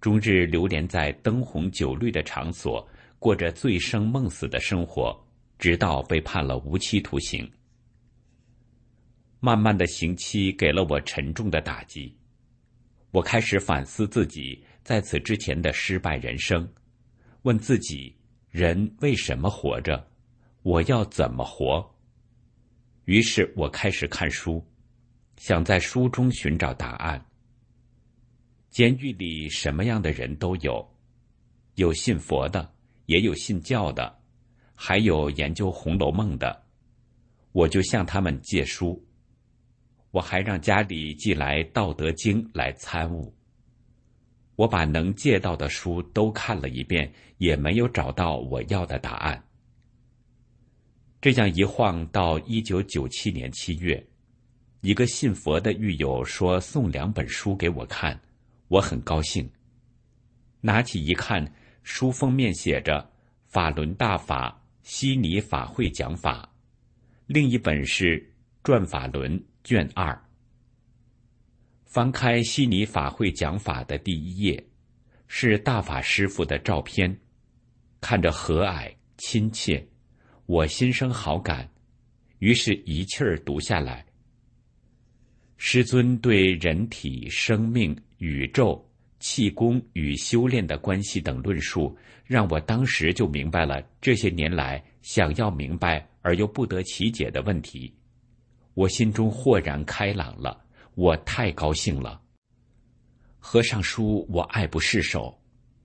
终日流连在灯红酒绿的场所，过着醉生梦死的生活，直到被判了无期徒刑。慢慢的刑期给了我沉重的打击，我开始反思自己。在此之前的失败人生，问自己：人为什么活着？我要怎么活？于是我开始看书，想在书中寻找答案。监狱里什么样的人都有，有信佛的，也有信教的，还有研究《红楼梦》的。我就向他们借书，我还让家里寄来《道德经》来参悟。我把能借到的书都看了一遍，也没有找到我要的答案。这样一晃到一九九七年七月，一个信佛的狱友说送两本书给我看，我很高兴。拿起一看，书封面写着《法轮大法悉尼法会讲法》，另一本是《转法轮卷二》。翻开悉尼法会讲法的第一页，是大法师父的照片，看着和蔼亲切，我心生好感，于是一气儿读下来。师尊对人体、生命、宇宙、气功与修炼的关系等论述，让我当时就明白了这些年来想要明白而又不得其解的问题，我心中豁然开朗了。我太高兴了。合上书，我爱不释手，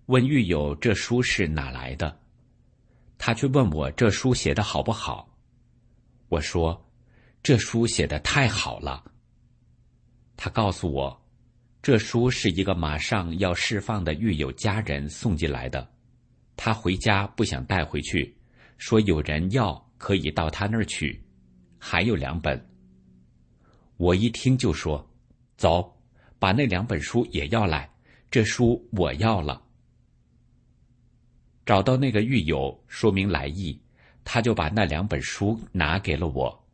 问狱友这书是哪来的，他却问我这书写的好不好。我说，这书写的太好了。他告诉我，这书是一个马上要释放的狱友家人送进来的，他回家不想带回去，说有人要可以到他那儿取，还有两本。我一听就说：“走，把那两本书也要来，这书我要了。”找到那个狱友，说明来意，他就把那两本书拿给了我。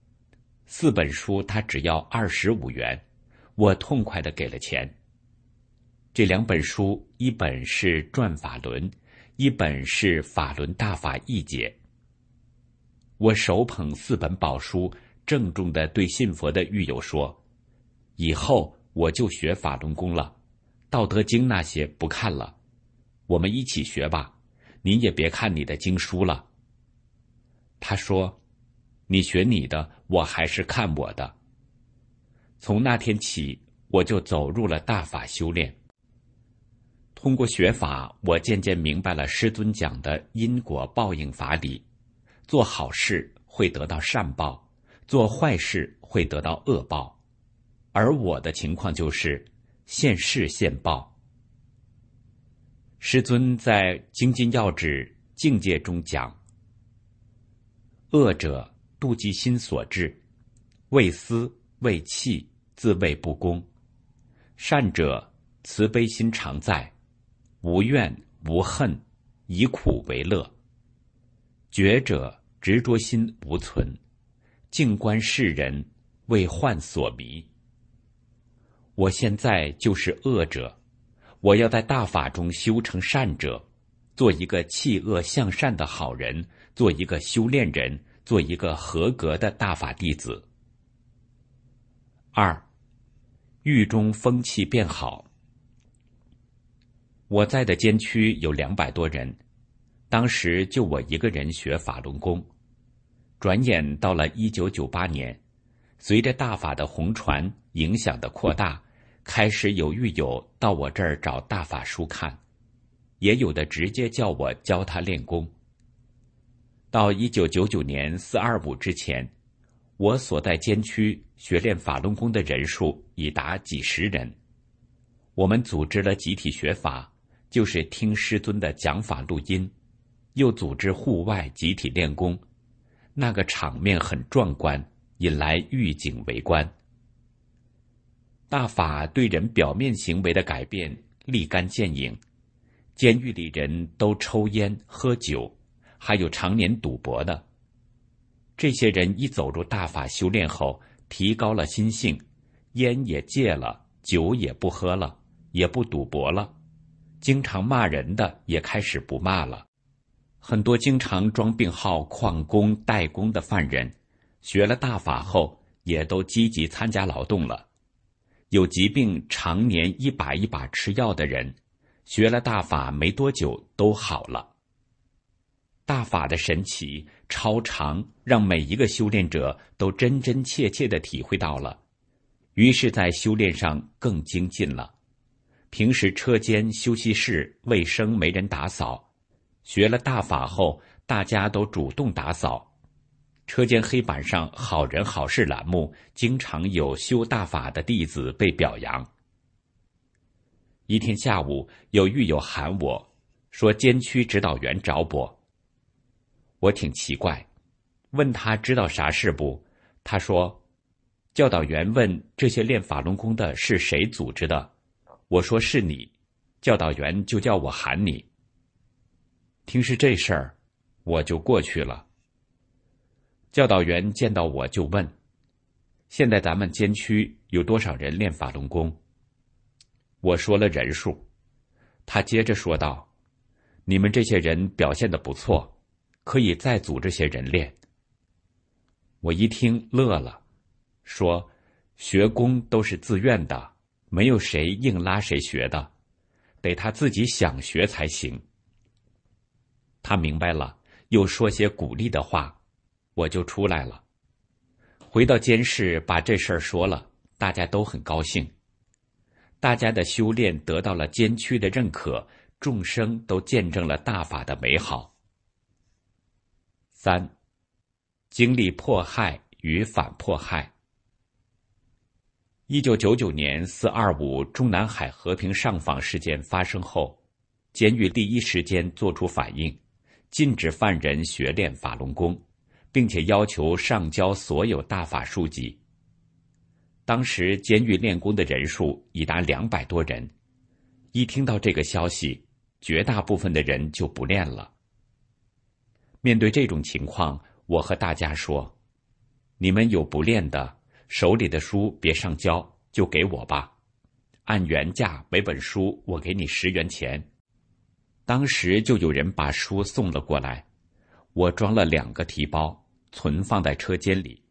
四本书他只要二十五元，我痛快的给了钱。这两本书，一本是《转法轮》，一本是《法轮大法义解》。我手捧四本宝书。郑重的对信佛的狱友说：“以后我就学法轮功了，《道德经》那些不看了，我们一起学吧。你也别看你的经书了。”他说：“你学你的，我还是看我的。”从那天起，我就走入了大法修炼。通过学法，我渐渐明白了师尊讲的因果报应法理：做好事会得到善报。做坏事会得到恶报，而我的情况就是现世现报。师尊在《精进要旨》境界中讲：恶者妒忌心所致，为私为气，自谓不公；善者慈悲心常在，无怨无恨，以苦为乐；觉者执着心无存。静观世人，为患所迷。我现在就是恶者，我要在大法中修成善者，做一个弃恶向善的好人，做一个修炼人，做一个合格的大法弟子。二，狱中风气变好。我在的监区有两百多人，当时就我一个人学法轮功。转眼到了一九九八年，随着大法的红传影响的扩大，开始有狱友到我这儿找大法书看，也有的直接叫我教他练功。到一九九九年四二五之前，我所在监区学练法轮功的人数已达几十人，我们组织了集体学法，就是听师尊的讲法录音，又组织户外集体练功。那个场面很壮观，引来狱警围观。大法对人表面行为的改变立竿见影，监狱里人都抽烟喝酒，还有常年赌博的。这些人一走入大法修炼后，提高了心性，烟也戒了，酒也不喝了，也不赌博了，经常骂人的也开始不骂了。很多经常装病号、旷工、怠工的犯人，学了大法后，也都积极参加劳动了。有疾病常年一把一把吃药的人，学了大法没多久都好了。大法的神奇、超常，让每一个修炼者都真真切切的体会到了，于是，在修炼上更精进了。平时车间、休息室卫生没人打扫。学了大法后，大家都主动打扫，车间黑板上“好人好事”栏目经常有修大法的弟子被表扬。一天下午，有狱友喊我，说监区指导员找我。我挺奇怪，问他知道啥事不？他说，教导员问这些练法轮功的是谁组织的，我说是你，教导员就叫我喊你。听是这事儿，我就过去了。教导员见到我就问：“现在咱们监区有多少人练法轮功？”我说了人数，他接着说道：“你们这些人表现的不错，可以再组织些人练。”我一听乐了，说：“学功都是自愿的，没有谁硬拉谁学的，得他自己想学才行。”他明白了，又说些鼓励的话，我就出来了。回到监室，把这事儿说了，大家都很高兴。大家的修炼得到了监区的认可，众生都见证了大法的美好。三，经历迫害与反迫害。一九九九年四二五中南海和平上访事件发生后，监狱第一时间做出反应。禁止犯人学练法轮功，并且要求上交所有大法书籍。当时监狱练功的人数已达两百多人，一听到这个消息，绝大部分的人就不练了。面对这种情况，我和大家说：“你们有不练的，手里的书别上交，就给我吧，按原价每本书我给你十元钱。”当时就有人把书送了过来，我装了两个提包，存放在车间里。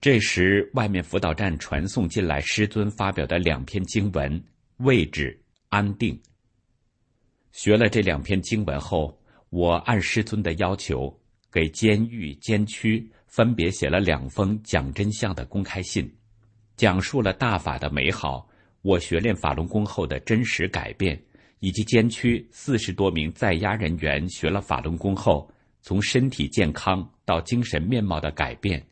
这时，外面辅导站传送进来师尊发表的两篇经文，位置安定。学了这两篇经文后，我按师尊的要求，给监狱监区分别写了两封讲真相的公开信，讲述了大法的美好，我学练法轮功后的真实改变。以及监区四十多名在押人员学了法轮功后，从身体健康到精神面貌的改变，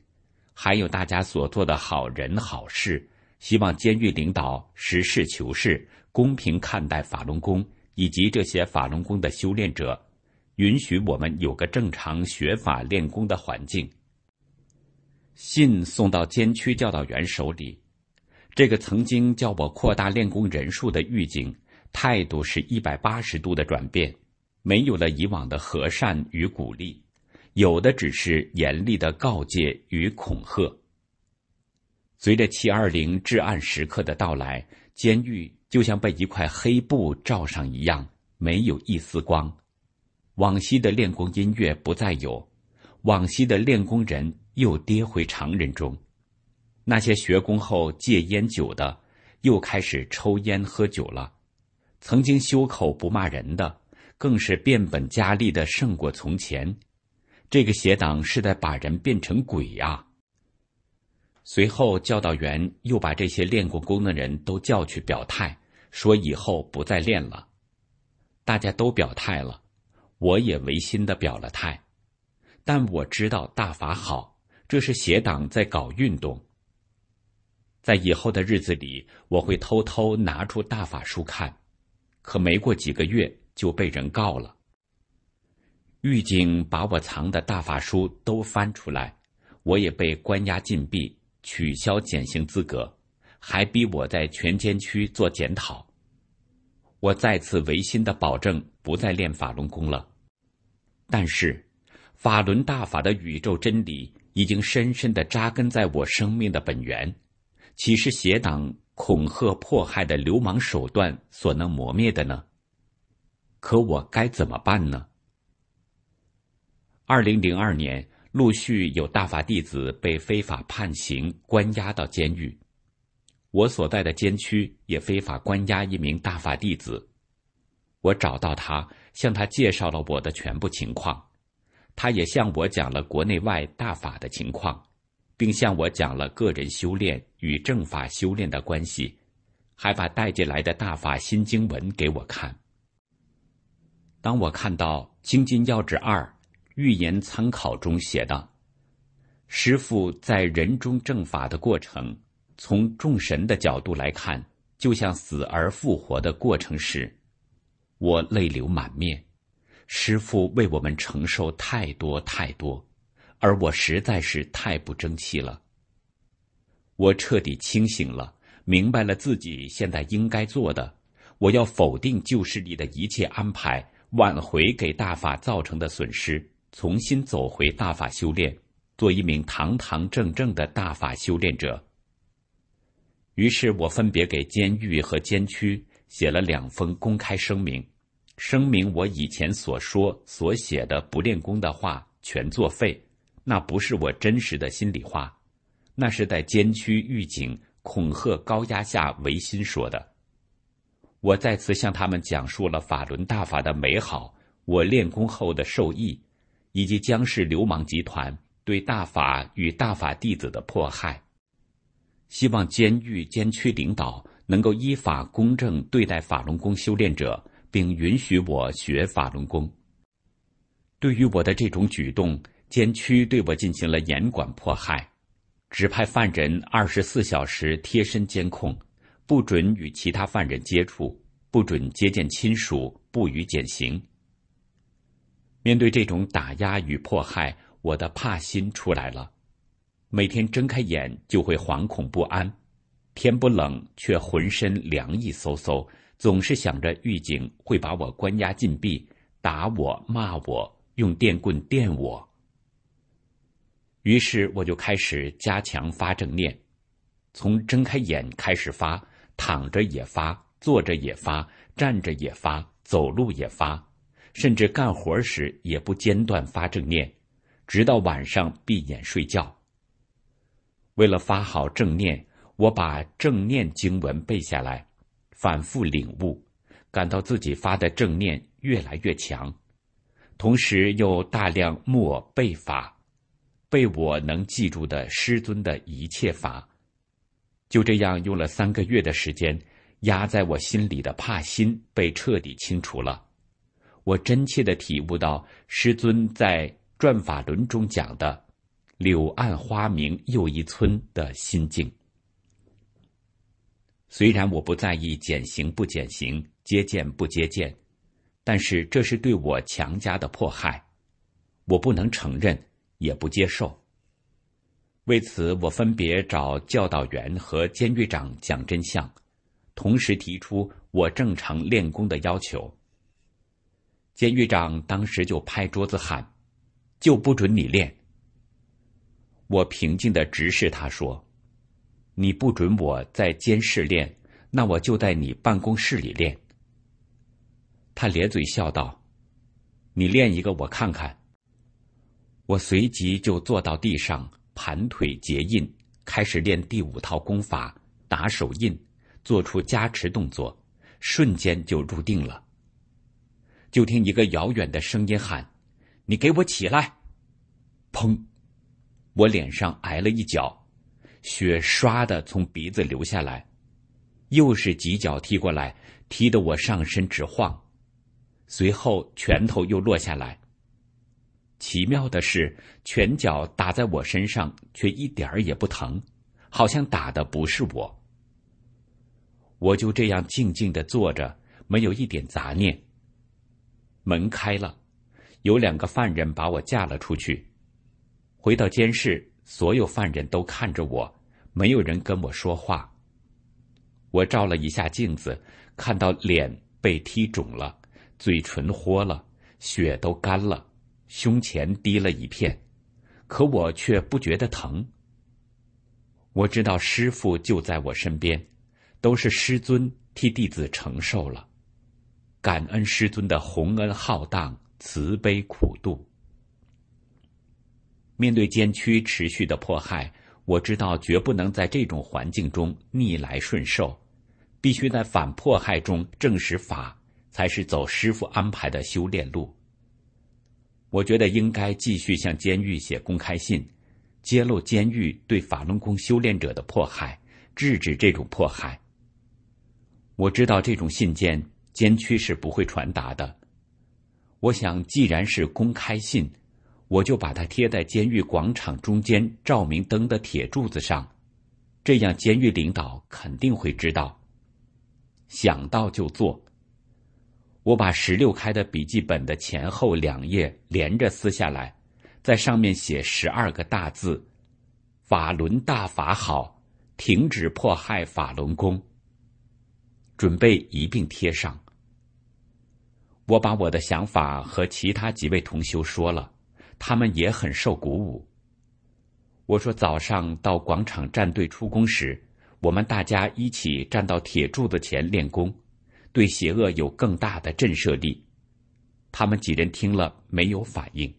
还有大家所做的好人好事，希望监狱领导实事求是、公平看待法轮功以及这些法轮功的修炼者，允许我们有个正常学法练功的环境。信送到监区教导员手里，这个曾经叫我扩大练功人数的狱警。态度是一百八十度的转变，没有了以往的和善与鼓励，有的只是严厉的告诫与恐吓。随着七二零至暗时刻的到来，监狱就像被一块黑布罩上一样，没有一丝光。往昔的练功音乐不再有，往昔的练功人又跌回常人中。那些学功后戒烟酒的，又开始抽烟喝酒了。曾经休口不骂人的，更是变本加厉的，胜过从前。这个邪党是在把人变成鬼呀！随后，教导员又把这些练过功的人都叫去表态，说以后不再练了。大家都表态了，我也违心的表了态。但我知道大法好，这是邪党在搞运动。在以后的日子里，我会偷偷拿出大法书看。可没过几个月就被人告了。狱警把我藏的大法书都翻出来，我也被关押禁闭，取消减刑资格，还逼我在全监区做检讨。我再次违心的保证不再练法轮功了，但是法轮大法的宇宙真理已经深深的扎根在我生命的本源，岂是邪党？恐吓迫害的流氓手段所能磨灭的呢？可我该怎么办呢？二零零二年，陆续有大法弟子被非法判刑、关押到监狱，我所在的监区也非法关押一名大法弟子。我找到他，向他介绍了我的全部情况，他也向我讲了国内外大法的情况。并向我讲了个人修炼与正法修炼的关系，还把带进来的大法心经文给我看。当我看到《精进要旨二》预言参考中写道：“师父在人中正法的过程，从众神的角度来看，就像死而复活的过程时”，我泪流满面。师父为我们承受太多太多。而我实在是太不争气了。我彻底清醒了，明白了自己现在应该做的。我要否定旧势力的一切安排，挽回给大法造成的损失，重新走回大法修炼，做一名堂堂正正的大法修炼者。于是我分别给监狱和监区写了两封公开声明，声明我以前所说所写的不练功的话全作废。那不是我真实的心里话，那是在监区狱警恐吓高压下违心说的。我再次向他们讲述了法轮大法的美好，我练功后的受益，以及江氏流氓集团对大法与大法弟子的迫害。希望监狱监区领导能够依法公正对待法轮功修炼者，并允许我学法轮功。对于我的这种举动，监区对我进行了严管迫害，指派犯人二十四小时贴身监控，不准与其他犯人接触，不准接见亲属，不予减刑。面对这种打压与迫害，我的怕心出来了，每天睁开眼就会惶恐不安，天不冷却浑身凉意嗖嗖，总是想着狱警会把我关押禁闭，打我骂我，用电棍电我。于是我就开始加强发正念，从睁开眼开始发，躺着也发，坐着也发，站着也发，走路也发，甚至干活时也不间断发正念，直到晚上闭眼睡觉。为了发好正念，我把正念经文背下来，反复领悟，感到自己发的正念越来越强，同时又大量默背法。被我能记住的师尊的一切法，就这样用了三个月的时间，压在我心里的怕心被彻底清除了。我真切的体悟到师尊在《转法轮》中讲的“柳暗花明又一村”的心境。虽然我不在意减刑不减刑，接见不接见，但是这是对我强加的迫害，我不能承认。也不接受。为此，我分别找教导员和监狱长讲真相，同时提出我正常练功的要求。监狱长当时就拍桌子喊：“就不准你练！”我平静的直视他说：“你不准我在监室练，那我就在你办公室里练。”他咧嘴笑道：“你练一个，我看看。”我随即就坐到地上，盘腿结印，开始练第五套功法，打手印，做出加持动作，瞬间就入定了。就听一个遥远的声音喊：“你给我起来！”砰，我脸上挨了一脚，血唰的从鼻子流下来，又是几脚踢过来，踢得我上身直晃，随后拳头又落下来。奇妙的是，拳脚打在我身上，却一点儿也不疼，好像打的不是我。我就这样静静的坐着，没有一点杂念。门开了，有两个犯人把我架了出去。回到监室，所有犯人都看着我，没有人跟我说话。我照了一下镜子，看到脸被踢肿了，嘴唇豁了，血都干了。胸前滴了一片，可我却不觉得疼。我知道师傅就在我身边，都是师尊替弟子承受了，感恩师尊的洪恩浩荡、慈悲苦度。面对监区持续的迫害，我知道绝不能在这种环境中逆来顺受，必须在反迫害中证实法才是走师傅安排的修炼路。我觉得应该继续向监狱写公开信，揭露监狱对法轮功修炼者的迫害，制止这种迫害。我知道这种信件监区是不会传达的。我想，既然是公开信，我就把它贴在监狱广场中间照明灯的铁柱子上，这样监狱领导肯定会知道。想到就做。我把十六开的笔记本的前后两页连着撕下来，在上面写十二个大字：“法轮大法好，停止迫害法轮功。”准备一并贴上。我把我的想法和其他几位同修说了，他们也很受鼓舞。我说早上到广场站队出工时，我们大家一起站到铁柱子前练功。对邪恶有更大的震慑力。他们几人听了没有反应。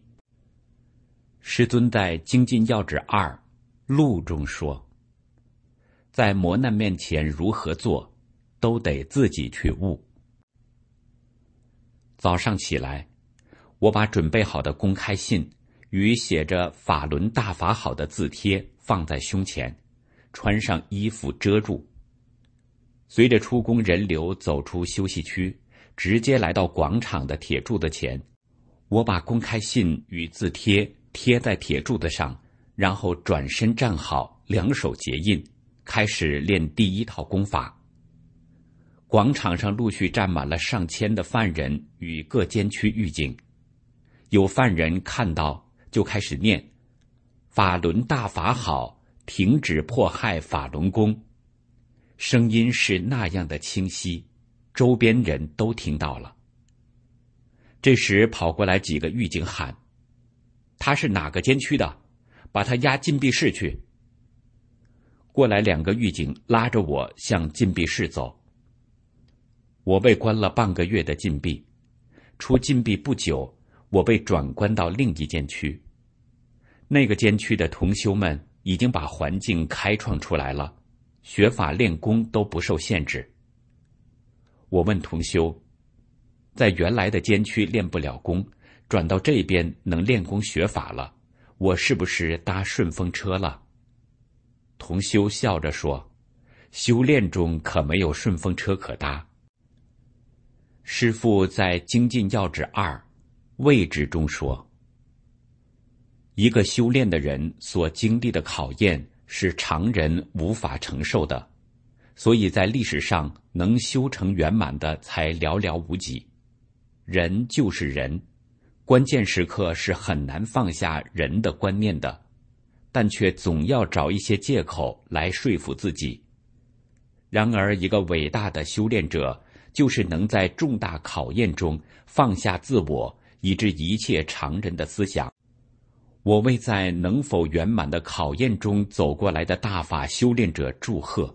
师尊在《精进要旨二》录中说：“在磨难面前如何做，都得自己去悟。”早上起来，我把准备好的公开信与写着“法轮大法好”的字帖放在胸前，穿上衣服遮住。随着出宫人流走出休息区，直接来到广场的铁柱子前，我把公开信与字帖贴在铁柱子上，然后转身站好，两手结印，开始练第一套功法。广场上陆续站满了上千的犯人与各监区狱警，有犯人看到就开始念：“法轮大法好，停止迫害法轮功。”声音是那样的清晰，周边人都听到了。这时跑过来几个狱警，喊：“他是哪个监区的？把他押禁闭室去。”过来两个狱警拉着我向禁闭室走。我被关了半个月的禁闭，出禁闭不久，我被转关到另一监区。那个监区的同修们已经把环境开创出来了。学法练功都不受限制。我问同修，在原来的监区练不了功，转到这边能练功学法了，我是不是搭顺风车了？同修笑着说：“修炼中可没有顺风车可搭。”师傅在《精进要旨二》位置中说：“一个修炼的人所经历的考验。”是常人无法承受的，所以在历史上能修成圆满的才寥寥无几。人就是人，关键时刻是很难放下人的观念的，但却总要找一些借口来说服自己。然而，一个伟大的修炼者，就是能在重大考验中放下自我，以致一切常人的思想。我为在能否圆满的考验中走过来的大法修炼者祝贺，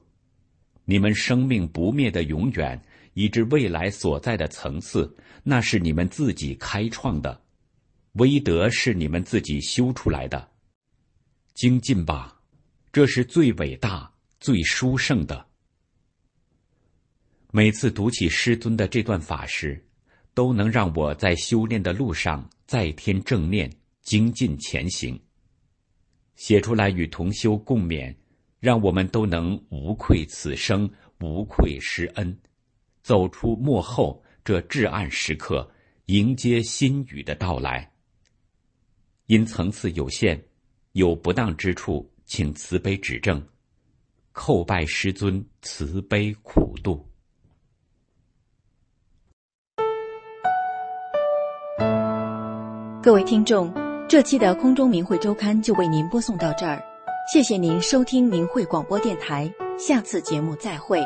你们生命不灭的永远，以至未来所在的层次，那是你们自己开创的，威德是你们自己修出来的，精进吧，这是最伟大、最殊胜的。每次读起师尊的这段法事，都能让我在修炼的路上再添正念。精进前行，写出来与同修共勉，让我们都能无愧此生，无愧师恩，走出幕后这至暗时刻，迎接新雨的到来。因层次有限，有不当之处，请慈悲指正。叩拜师尊，慈悲苦度。各位听众。这期的空中明慧周刊就为您播送到这儿，谢谢您收听明慧广播电台，下次节目再会。